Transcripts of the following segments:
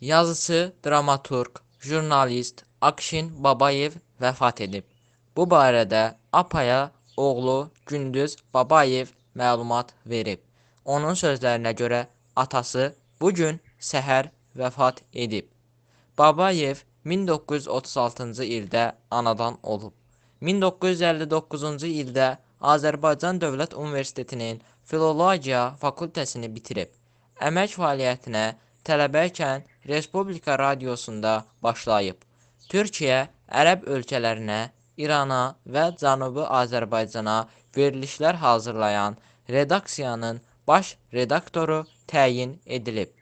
Yazıçı, dramaturq, jurnalist Akşin Babayev vəfat edib. Bu barədə APA-ya oğlu Gündüz Babayev məlumat verib. Onun sözlərinə görə atası bu gün səhər vəfat edib. Babayev 1936-cı ildə anadan olub. 1959-cu ildə Azərbaycan Dövlət Universitetinin Filologiya fakültəsini bitirib. Əmək fəaliyyətinə tələbə ikən Respublika radiosunda başlayıb. Türkiyə ərəb ölkələrinə, İrana və Cənubi Azərbaycana verilişlər hazırlayan redaksiyanın baş redaktoru təyin edilib.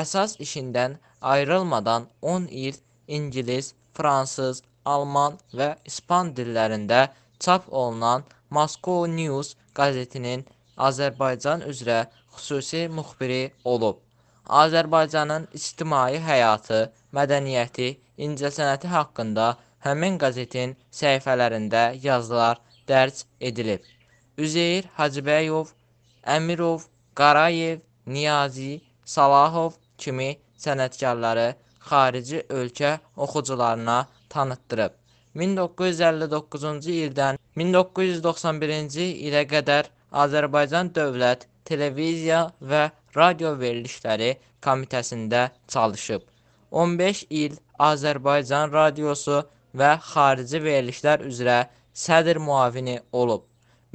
Əsas işindən ayrılmadan 10 il ingilis, fransız, alman və ispan dillərində çap olunan Moscow News qəzetinin Azərbaycan üzrə xüsusi müxbiri olub. Azərbaycanın ictimai həyatı, mədəniyyəti, incəsənəti haqqında həmin qəzetin səhifələrində yazılar dərc edilib. Üzeyir Hacıbəyov, Əmirov, Qarayev, Niyazi, Salahov kimi sənətkarları xarici ölkə oxucularına tanıtdırıb. 1959-cu ildən 1991-ci ilə qədər Azərbaycan Dövlət Televiziya və Radio Verilişləri Komitəsində çalışıb. 15 il Azərbaycan Radiosu və Xarici Verilişlər üzrə sədr müavini olub.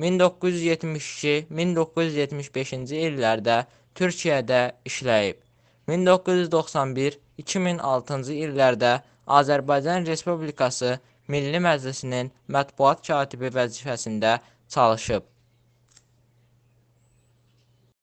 1972-1975-ci illərdə Türkiyədə işləyib. 1991-2006-cı illərdə Azərbaycan Respublikası Milli Məclisinin mətbuat katibi vəzifəsində çalışıb.